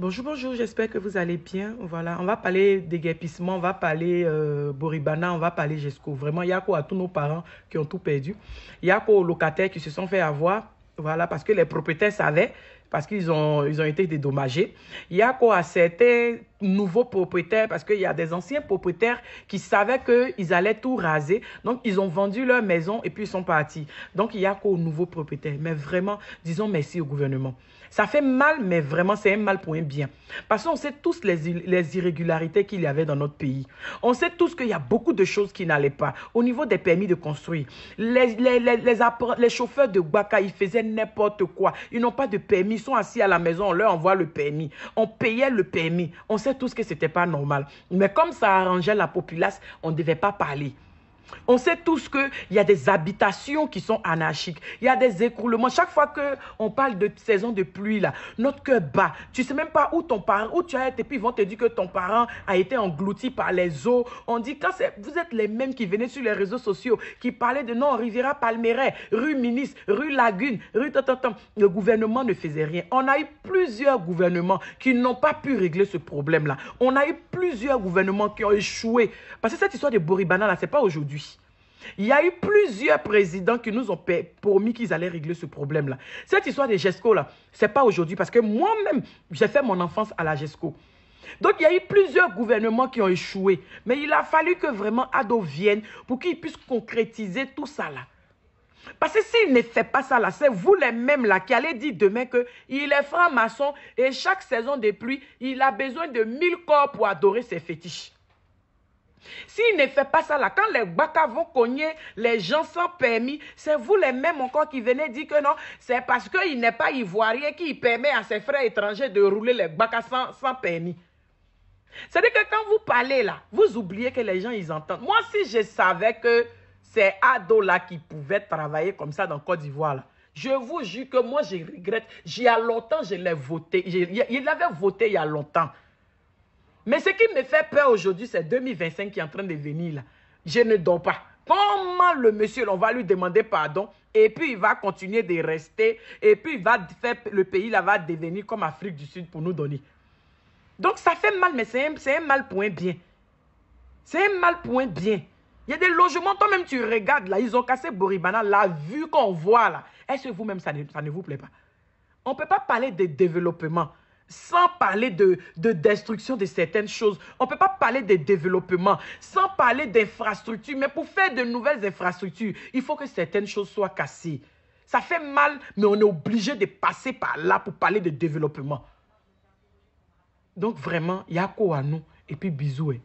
Bonjour, bonjour, j'espère que vous allez bien. Voilà, on va parler des guépissements, on va parler euh, Boribana, on va parler Jesco. Vraiment, il y a quoi à tous nos parents qui ont tout perdu. Il y a quoi aux locataires qui se sont fait avoir. Voilà, parce que les propriétaires savaient parce qu'ils ont, ils ont été dédommagés. Il y a quoi certains nouveaux propriétaires, parce qu'il y a des anciens propriétaires qui savaient qu'ils allaient tout raser. Donc, ils ont vendu leur maison et puis ils sont partis. Donc, il y a qu'aux nouveaux propriétaires. Mais vraiment, disons merci au gouvernement. Ça fait mal, mais vraiment, c'est un mal pour un bien. Parce qu'on sait tous les, les irrégularités qu'il y avait dans notre pays. On sait tous qu'il y a beaucoup de choses qui n'allaient pas. Au niveau des permis de construire, les, les, les, les chauffeurs de Baka, ils faisaient n'importe quoi. Ils n'ont pas de permis sont assis à la maison, on leur envoie le permis. On payait le permis. On sait tous que ce n'était pas normal. Mais comme ça arrangeait la populace, on ne devait pas parler. On sait tous qu'il y a des habitations qui sont anarchiques. Il y a des écroulements. Chaque fois qu'on parle de saison de pluie, là, notre cœur bat. Tu ne sais même pas où ton parent, où tu as été. Puis ils vont te dire que ton parent a été englouti par les eaux. On dit, quand vous êtes les mêmes qui venaient sur les réseaux sociaux, qui parlaient de non, Riviera Palmeret, rue Ministre, rue Lagune, rue Tototom. Le gouvernement ne faisait rien. On a eu plusieurs gouvernements qui n'ont pas pu régler ce problème-là. On a eu plusieurs gouvernements qui ont échoué. Parce que cette histoire de Boribana, ce n'est pas aujourd'hui. Il y a eu plusieurs présidents qui nous ont promis qu'ils allaient régler ce problème-là. Cette histoire des GESCO, là, c'est pas aujourd'hui parce que moi-même, j'ai fait mon enfance à la GESCO. Donc, il y a eu plusieurs gouvernements qui ont échoué. Mais il a fallu que vraiment Ado vienne pour qu'il puisse concrétiser tout ça là. Parce que s'il ne fait pas ça là, c'est vous les mêmes là qui allez dire demain qu'il est franc-maçon et chaque saison des pluies il a besoin de 1000 corps pour adorer ses fétiches. S'il ne fait pas ça là, quand les bacas vont cogner, les gens sans permis, c'est vous les mêmes encore qui venez dire que non, c'est parce qu'il n'est pas ivoirien qui permet à ses frères étrangers de rouler les bacas sans, permis. C'est-à-dire que quand vous parlez là, vous oubliez que les gens, ils entendent. Moi, si je savais que ces ados-là qui pouvaient travailler comme ça dans Côte d'Ivoire, je vous jure que moi, je regrette. Il a longtemps, je l'ai voté. il avait voté il y a longtemps. Mais ce qui me fait peur aujourd'hui, c'est 2025 qui est en train de venir là. Je ne dors pas. Comment le monsieur, on va lui demander pardon et puis il va continuer de rester et puis il va faire, le pays là va devenir comme Afrique du Sud pour nous donner. Donc ça fait mal, mais c'est un, un, mal point bien. C'est un mal point bien. Il y a des logements, toi-même tu regardes là, ils ont cassé Boribana, la vue qu'on voit là. Est-ce que vous-même ça ça ne vous plaît pas On ne peut pas parler de développement sans parler de, destruction de certaines choses. On ne peut pas parler de développement sans parler d'infrastructures. Mais pour faire de nouvelles infrastructures, il faut que certaines choses soient cassées. Ça fait mal, mais on est obligé de passer par là pour parler de développement. Donc vraiment, yako y quoi à nous. Et puis bisous. Hein.